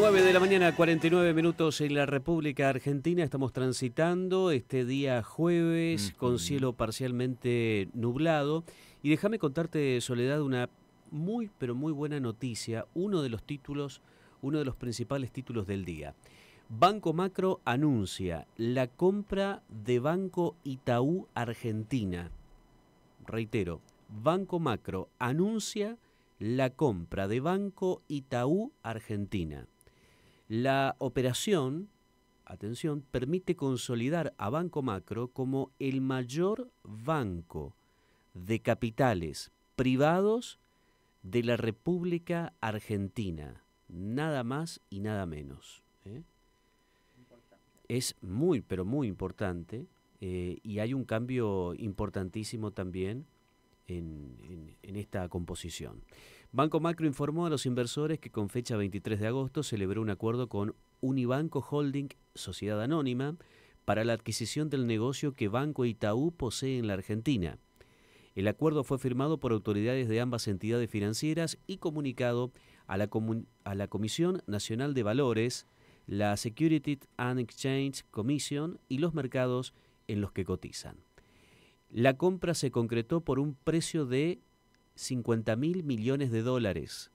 9 de la mañana, 49 minutos en la República Argentina. Estamos transitando este día jueves con cielo parcialmente nublado. Y déjame contarte, Soledad, una muy, pero muy buena noticia. Uno de los títulos, uno de los principales títulos del día. Banco Macro anuncia la compra de Banco Itaú Argentina. Reitero, Banco Macro anuncia la compra de Banco Itaú Argentina. La operación, atención, permite consolidar a Banco Macro como el mayor banco de capitales privados de la República Argentina, nada más y nada menos. ¿eh? Es muy, pero muy importante eh, y hay un cambio importantísimo también en esta composición. Banco Macro informó a los inversores que con fecha 23 de agosto celebró un acuerdo con Unibanco Holding Sociedad Anónima para la adquisición del negocio que Banco Itaú posee en la Argentina. El acuerdo fue firmado por autoridades de ambas entidades financieras y comunicado a la, a la Comisión Nacional de Valores, la Securities and Exchange Commission y los mercados en los que cotizan. La compra se concretó por un precio de 50 mil millones de dólares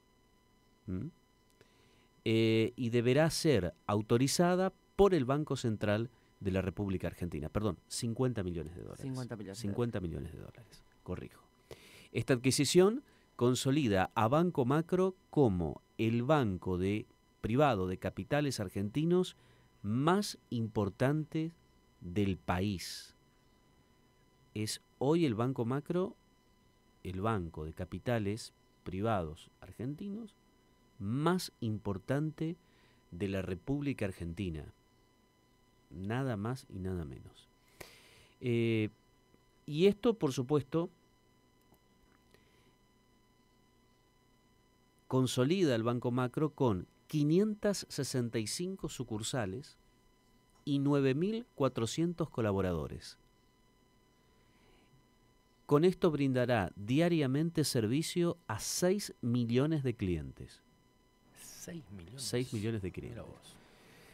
eh, y deberá ser autorizada por el Banco Central de la República Argentina. Perdón, 50 millones de dólares. 50 millones, de, millones de dólares, corrijo. Esta adquisición consolida a Banco Macro como el banco de privado de capitales argentinos más importante del país. Es hoy el Banco Macro el banco de capitales privados argentinos más importante de la República Argentina. Nada más y nada menos. Eh, y esto, por supuesto, consolida el Banco Macro con 565 sucursales y 9.400 colaboradores. Con esto brindará diariamente servicio a 6 millones de clientes. 6 millones. 6 millones de clientes.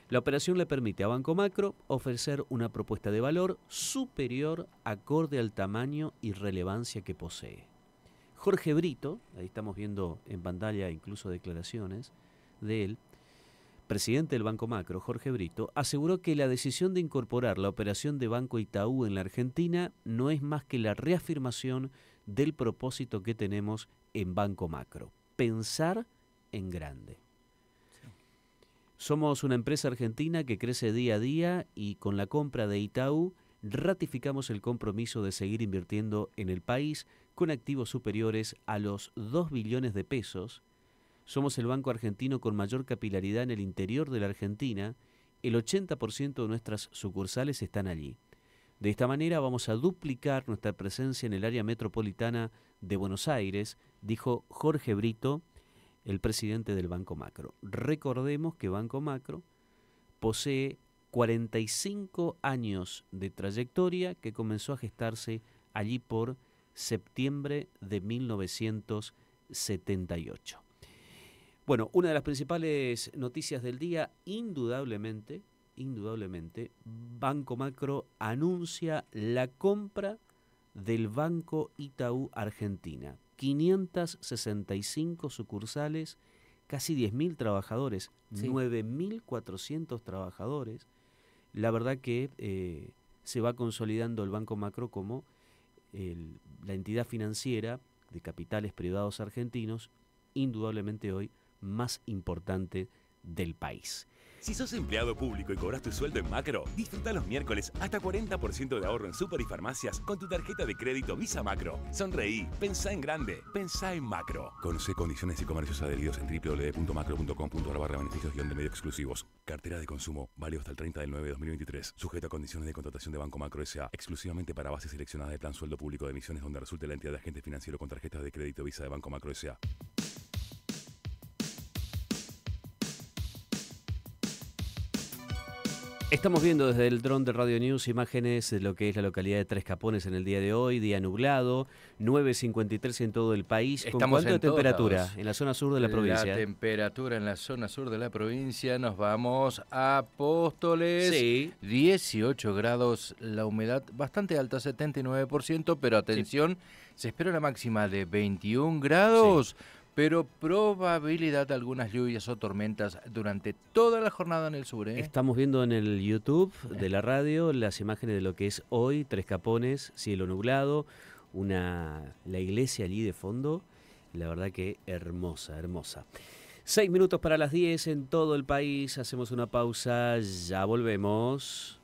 La operación le permite a Banco Macro ofrecer una propuesta de valor superior acorde al tamaño y relevancia que posee. Jorge Brito, ahí estamos viendo en pantalla incluso declaraciones de él, presidente del Banco Macro, Jorge Brito, aseguró que la decisión de incorporar la operación de Banco Itaú en la Argentina no es más que la reafirmación del propósito que tenemos en Banco Macro, pensar en grande. Somos una empresa argentina que crece día a día y con la compra de Itaú ratificamos el compromiso de seguir invirtiendo en el país con activos superiores a los 2 billones de pesos somos el banco argentino con mayor capilaridad en el interior de la Argentina. El 80% de nuestras sucursales están allí. De esta manera vamos a duplicar nuestra presencia en el área metropolitana de Buenos Aires, dijo Jorge Brito, el presidente del Banco Macro. Recordemos que Banco Macro posee 45 años de trayectoria que comenzó a gestarse allí por septiembre de 1978. Bueno, una de las principales noticias del día, indudablemente, indudablemente, Banco Macro anuncia la compra del Banco Itaú Argentina. 565 sucursales, casi 10.000 trabajadores, 9.400 trabajadores. La verdad que eh, se va consolidando el Banco Macro como la entidad financiera de capitales privados argentinos, indudablemente hoy más importante del país. Si sos empleado público y cobras tu sueldo en macro, disfruta los miércoles hasta 40% de ahorro en super y farmacias con tu tarjeta de crédito Visa Macro. Sonreí, pensá en grande, pensá en macro. Conoce condiciones y comercios adheridos en www.macro.com.ar barra beneficios guión de medio exclusivos. Cartera de consumo, válido hasta el 30 del 9 de 2023. Sujeto a condiciones de contratación de Banco Macro S.A. exclusivamente para bases seleccionadas de plan sueldo público de emisiones donde resulte la entidad de agente financiero con tarjetas de crédito Visa de Banco Macro S.A. Estamos viendo desde el dron de Radio News imágenes de lo que es la localidad de Tres Capones en el día de hoy, día nublado, 9.53 en todo el país. ¿Con Estamos cuánto temperatura en la zona sur de la, provincia? La temperatura en la zona sur de la provincia, nos vamos a Apóstoles. Sí. 18 grados, la humedad bastante alta, 79%, pero atención, se espera la máxima de 21 grados pero probabilidad de algunas lluvias o tormentas durante toda la jornada en el sur. ¿eh? Estamos viendo en el YouTube de la radio las imágenes de lo que es hoy, tres capones, cielo nublado, una la iglesia allí de fondo, la verdad que hermosa, hermosa. Seis minutos para las diez en todo el país, hacemos una pausa, ya volvemos.